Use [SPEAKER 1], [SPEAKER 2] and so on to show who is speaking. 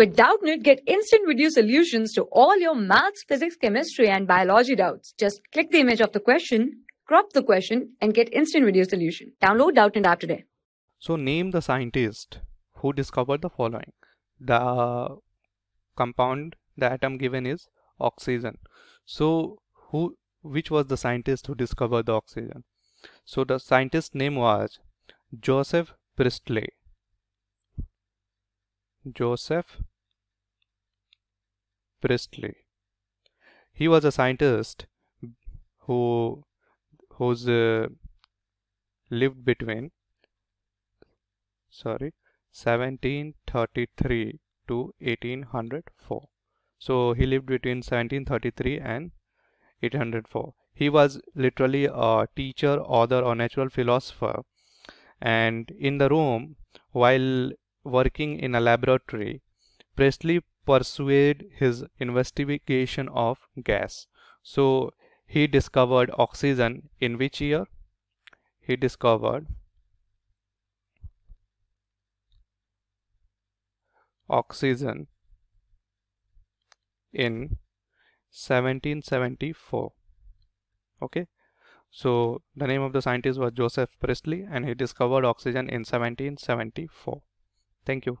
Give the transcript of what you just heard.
[SPEAKER 1] With Doubtnit, get instant video solutions to all your maths, physics, chemistry, and biology doubts. Just click the image of the question, crop the question, and get instant video solution. Download Doubtnit app today.
[SPEAKER 2] So name the scientist who discovered the following. The compound, the atom given is oxygen. So who, which was the scientist who discovered the oxygen? So the scientist's name was Joseph Priestley. Joseph Priestley. He was a scientist who who's uh, lived between sorry 1733 to 1804 so he lived between 1733 and 1804 he was literally a teacher author or natural philosopher and in the room while working in a laboratory Presley pursued his investigation of gas. So he discovered oxygen in which year? He discovered oxygen in 1774 okay so the name of the scientist was Joseph Priestley and he discovered oxygen in 1774 thank you